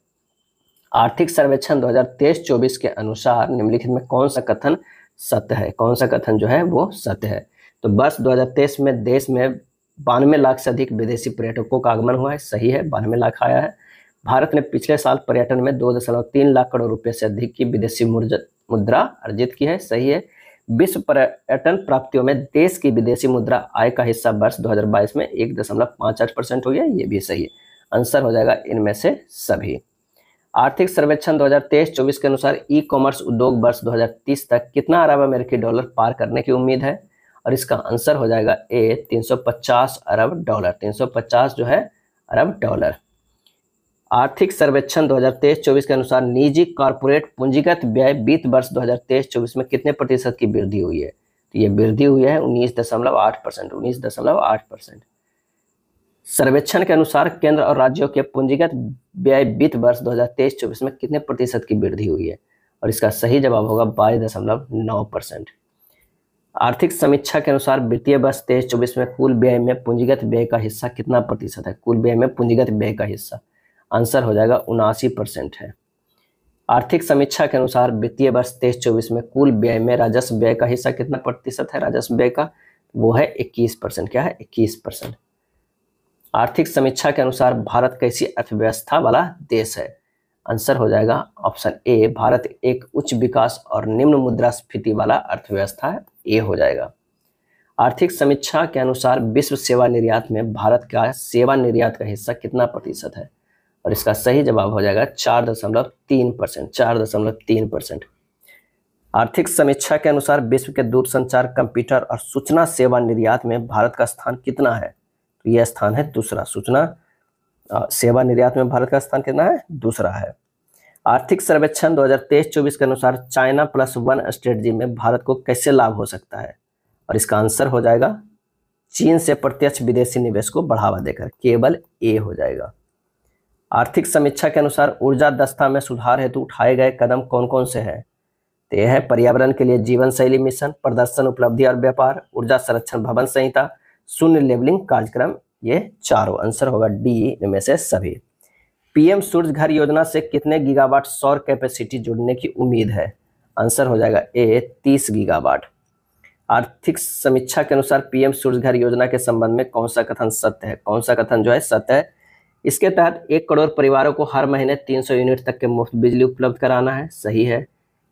आर्थिक सर्वेक्षण 2023-24 के अनुसार निम्नलिखित में कौन सा कथन सत्य है कौन सा कथन जो है वो सत्य है तो वर्ष 2023 में देश में बानवे लाख से अधिक विदेशी पर्यटकों का आगमन हुआ है सही है बानवे लाख आया है भारत ने पिछले साल पर्यटन में दो दशमलव तीन लाख करोड़ रुपए से अधिक की विदेशी मुद्रा अर्जित की है सही है विश्व पर्यटन प्राप्तियों में देश की विदेशी मुद्रा आय का हिस्सा वर्ष 2022 में एक दशमलव पाँच आठ परसेंट हो गया ये भी सही है आंसर हो जाएगा इनमें से सभी आर्थिक सर्वेक्षण 2023-24 के अनुसार ई कॉमर्स उद्योग वर्ष 2030 तक कितना अरब अमेरिकी डॉलर पार करने की उम्मीद है और इसका आंसर हो जाएगा ए तीन अरब डॉलर तीन जो है अरब डॉलर आर्थिक सर्वेक्षण 2023-24 के अनुसार निजी कॉरपोरेट पूंजीगत व्यय वित्त वर्ष 2023-24 में कितने प्रतिशत की वृद्धि हुई है तो ये वृद्धि हुई है आठ परसेंट उन्नीस परसेंट सर्वेक्षण के अनुसार केंद्र और राज्यों के पूंजीगत व्यय वित्त वर्ष 2023-24 में कितने प्रतिशत की वृद्धि हुई है और इसका सही जवाब होगा बाईस दशमलव नौ परसेंट आर्थिक समीक्षा के अनुसार वित्तीय वर्ष तेईस चौबीस में कुल व्यय में पूंजीगत व्यय का हिस्सा कितना प्रतिशत है कुल व्यय में पूंजीगत व्यय का हिस्सा आंसर हो जाएगा उनासी परसेंट है आर्थिक समीक्षा के अनुसार वित्तीय वर्ष तेईस चौबीस में कुल व्यय में राजस्व व्यय का हिस्सा कितना प्रतिशत है राजस्व व्यय का वो है इक्कीस परसेंट क्या है इक्कीस परसेंट आर्थिक समीक्षा के अनुसार भारत कैसी अर्थव्यवस्था वाला देश है आंसर हो जाएगा ऑप्शन ए भारत एक उच्च विकास और निम्न मुद्रास्फीति वाला अर्थव्यवस्था है ए हो जाएगा आर्थिक समीक्षा के अनुसार विश्व सेवा निर्यात में भारत का सेवा निर्यात का हिस्सा कितना प्रतिशत है और इसका सही जवाब हो जाएगा चार दशमलव तीन परसेंट चार दशमलव तीन परसेंट आर्थिक समीक्षा के अनुसार विश्व के दूरसंचार कंप्यूटर और सूचना सेवा निर्यात में भारत का स्थान कितना है तो यह स्थान है दूसरा सूचना सेवा निर्यात में भारत का स्थान कितना है दूसरा है आर्थिक सर्वेक्षण 2023-24 के अनुसार चाइना प्लस वन स्ट्रेटजी में भारत को कैसे लाभ हो सकता है और इसका आंसर हो जाएगा चीन से प्रत्यक्ष विदेशी निवेश को बढ़ावा देकर केवल ए हो जाएगा आर्थिक समीक्षा के अनुसार ऊर्जा दस्ता में सुधार हेतु उठाए गए कदम कौन कौन से हैं तो यह है पर्यावरण के लिए जीवन शैली मिशन प्रदर्शन उपलब्धि और व्यापार ऊर्जा संरक्षण भवन संहिता शून्य लेवलिंग कार्यक्रम ये चारों आंसर होगा डी में से सभी पीएम सूर्य घर योजना से कितने गीगावाट सौर कैपेसिटी जुड़ने की उम्मीद है आंसर हो जाएगा ए तीस गीगावाट आर्थिक समीक्षा के अनुसार पीएम सूर्य घर योजना के संबंध में कौन सा कथन सत्य है कौन सा कथन जो है सत्य है इसके तहत एक करोड़ परिवारों को हर महीने 300 यूनिट तक के मुफ्त बिजली उपलब्ध कराना है सही है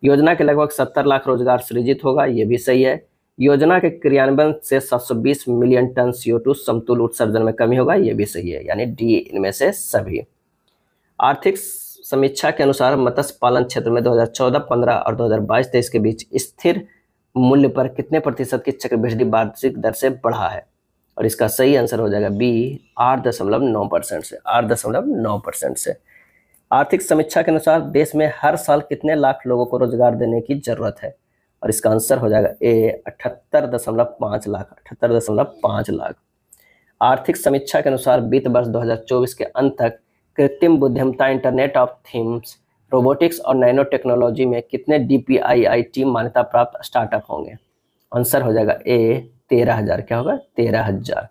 योजना के लगभग 70 लाख रोजगार सृजित होगा ये भी सही है योजना के क्रियान्वयन से 720 मिलियन टन सीओ समतुल उत्सर्जन में कमी होगा ये भी सही है यानी डी इनमें से सभी आर्थिक समीक्षा के अनुसार मत्स्य पालन क्षेत्र में 2014, 15 और 2022-23 के बीच स्थिर मूल्य पर कितने प्रतिशत की चक्रवृद्धि वार्षिक दर से बढ़ा है और इसका सही आंसर हो जाएगा बी आठ दशमलव नौ परसेंट से आठ दशमलव नौ परसेंट से आर्थिक समीक्षा के अनुसार देश में हर साल कितने लाख लोगों को रोजगार देने की जरूरत है और इसका आंसर हो जाएगा ए अठहत्तर दशमलव पाँच लाख अठहत्तर दशमलव पाँच लाख आर्थिक समीक्षा के अनुसार वित्त वर्ष 2024 के अंत तक कृत्रिम बुद्धिमता इंटरनेट ऑफ थिंग्स रोबोटिक्स और नैनो टेक्नोलॉजी में कितने डी पी आई आई मान्यता प्राप्त स्टार्टअप होंगे आंसर हो जाएगा ए तेरह हजार क्या होगा तेरह हजार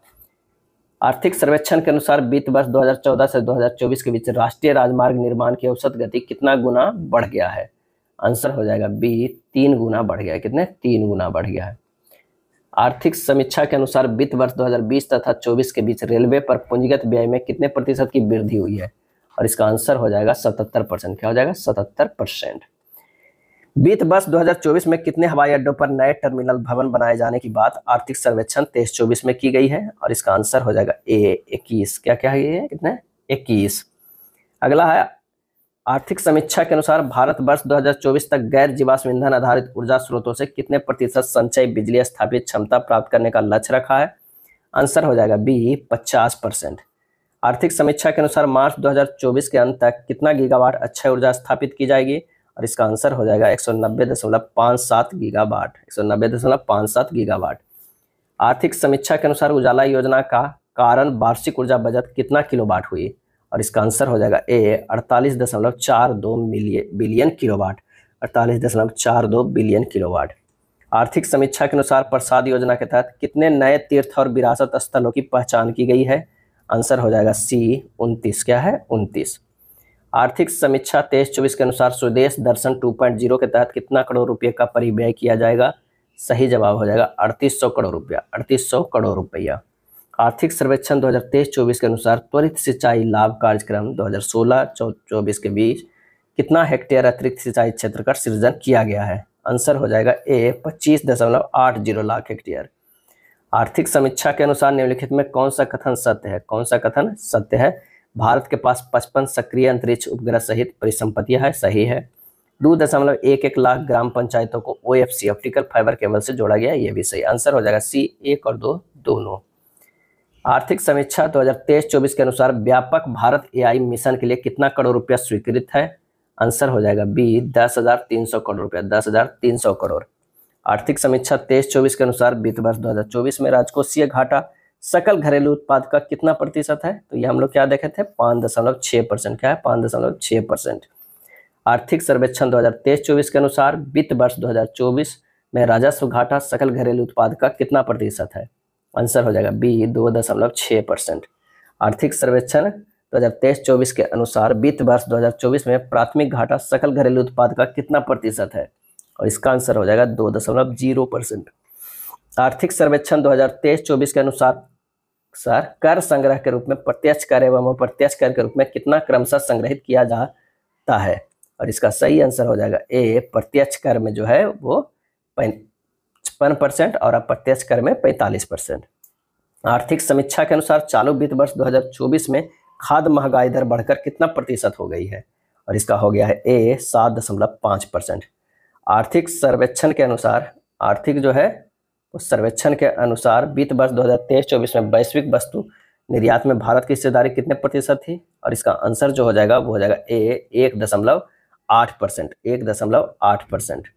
आर्थिक सर्वेक्षण के अनुसार वित्त वर्ष 2014 से 2024 के बीच राष्ट्रीय राजमार्ग निर्माण की औसत गति कितना गुना बढ़ गया है आंसर हो जाएगा बी तीन गुना बढ़ गया है कितने तीन गुना बढ़ गया है आर्थिक समीक्षा के अनुसार वित्त वर्ष 2020 तथा 24 के बीच रेलवे पर पूंजीगत व्यय में कितने प्रतिशत की वृद्धि हुई है और इसका आंसर हो जाएगा सतहत्तर परसेंट क्या हो जाएगा सतहत्तर परसेंट बीत वर्ष 2024 में कितने हवाई अड्डों पर नए टर्मिनल भवन बनाए जाने की बात आर्थिक सर्वेक्षण तेईस चौबीस में की गई है और इसका आंसर हो जाएगा ए इक्कीस क्या क्या है ये कितने इक्कीस अगला है आर्थिक समीक्षा के अनुसार भारत वर्ष 2024 तक गैर जीवाश्म ईंधन आधारित ऊर्जा स्रोतों से कितने प्रतिशत संचय बिजली स्थापित क्षमता प्राप्त करने का लक्ष्य रखा है आंसर हो जाएगा बी 50 परसेंट आर्थिक समीक्षा के अनुसार मार्च 2024 के अंत तक कितना गीगावाट अच्छा ऊर्जा स्थापित की जाएगी और इसका आंसर हो जाएगा एक सौ नब्बे दशमलव पाँच सात गीगा वाट एक सौ नब्बे दशमलव पाँच सात गीगा वाट आर्थिक समीक्षा के अनुसार उजाला योजना का कारण वार्षिक ऊर्जा बचत कितना किलोवाट हुई और इसका आंसर हो जाएगा ए अड़तालीस दशमलव चार दो मिलियन बिलियन किलोवाट अड़तालीस दशमलव चार दो बिलियन किलोवाट आर्थिक समीक्षा के अनुसार प्रसाद योजना के तहत कितने नए तीर्थ और विरासत स्थलों की पहचान की गई है आंसर हो जाएगा सी उनतीस क्या है उनतीस आर्थिक समीक्षा तेईस चौबीस के अनुसार स्वदेश दर्शन 2.0 के तहत कितना करोड़ रुपये का परिव्यय किया जाएगा सही जवाब हो जाएगा अड़तीस सौ करोड़ रुपया अड़तीस सौ करोड़ रुपया आर्थिक सर्वेक्षण 2023-24 के अनुसार त्वरित सिंचाई लाभ कार्यक्रम 2016-24 के बीच कितना हेक्टेयर अतिरिक्त सिंचाई क्षेत्र का सृजन किया गया है आंसर हो जाएगा ए पच्चीस दशमलव आठ जीरो लाख हेक्टेयर आर्थिक समीक्षा के अनुसार निम्नलिखित में कौन सा कथन सत्य है कौन सा कथन सत्य है भारत के पास पचपन सक्रिय अंतरिक्ष उपग्रह सहित परिसंपत्तियां हैं सही है दो दशमलव एक एक लाख ग्राम पंचायतों को O F C optical fibre cable से जोड़ा गया ये भी सही आंसर हो जाएगा सी एक और दो दोनों आर्थिक समीक्षा 2023-24 के अनुसार व्यापक भारत एआई मिशन के लिए कितना करोड़ रुपया स्वीकृत है आंसर हो जाएगा बी दस हजार तीन सौ करोड़ रुपया दस हजार तीन सौ करोड़ आर्थिक समीक्षा तेईस चौबीस के अनुसार वित्त वर्ष 2024 में राजकोषीय घाटा सकल घरेलू उत्पाद का कितना प्रतिशत है तो ये हम लोग क्या देखे थे पाँच दशमलव छः परसेंट क्या है पाँच दशमलव छः परसेंट आर्थिक सर्वेक्षण 2023-24 के अनुसार वित्त वर्ष 2024 में राजस्व घाटा सकल घरेलू उत्पाद का कितना प्रतिशत है आंसर हो जाएगा बी दो दशमलव छः परसेंट आर्थिक सर्वेक्षण 2023-24 के अनुसार वित्त वर्ष 2024 में प्राथमिक घाटा सकल घरेलू उत्पाद का कितना प्रतिशत है और इसका आंसर हो जाएगा दो दशमलव जीरो परसेंट आर्थिक सर्वेक्षण 2023-24 के अनुसार अनुसार कर संग्रह के रूप में प्रत्यक्ष कर एवं अप्रत्यक्ष कर के रूप में कितना क्रमशः संग्रहित किया जाता है और इसका सही आंसर हो जाएगा ए प्रत्यक्ष कर में जो है वो पचपन परसेंट और अप्रत्यक्ष कर में पैंतालीस परसेंट आर्थिक समीक्षा के अनुसार चालू वित्त वर्ष 2024 में खाद्य महंगाई दर बढ़कर कितना प्रतिशत हो गई है और इसका हो गया है ए सात दशमलव पाँच परसेंट आर्थिक सर्वेक्षण के अनुसार आर्थिक जो है उस सर्वेक्षण के अनुसार वित्त वर्ष 2023-24 में वैश्विक वस्तु निर्यात में भारत की हिस्सेदारी कितने प्रतिशत थी और इसका आंसर जो हो जाएगा वो हो जाएगा ए एक दशमलव आठ परसेंट एक दशमलव आठ परसेंट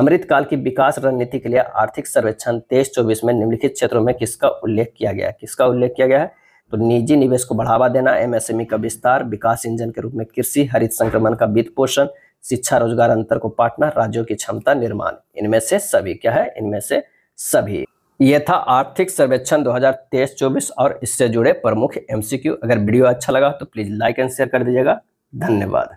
अमृतकाल की विकास रणनीति के लिए आर्थिक सर्वेक्षण तेईस चौबीस में निम्नलिखित क्षेत्रों में किसका उल्लेख किया गया है किसका उल्लेख किया गया है तो निजी निवेश को बढ़ावा देना एमएसएमई का विस्तार विकास इंजन के रूप में कृषि हरित संक्रमण का वित्त पोषण शिक्षा रोजगार अंतर को पाटना राज्यों की क्षमता निर्माण इनमें से सभी क्या है इनमें से सभी ये था आर्थिक सर्वेक्षण 2023-24 और इससे जुड़े प्रमुख एमसीक्यू अगर वीडियो अच्छा लगा तो प्लीज़ लाइक एंड शेयर कर दीजिएगा धन्यवाद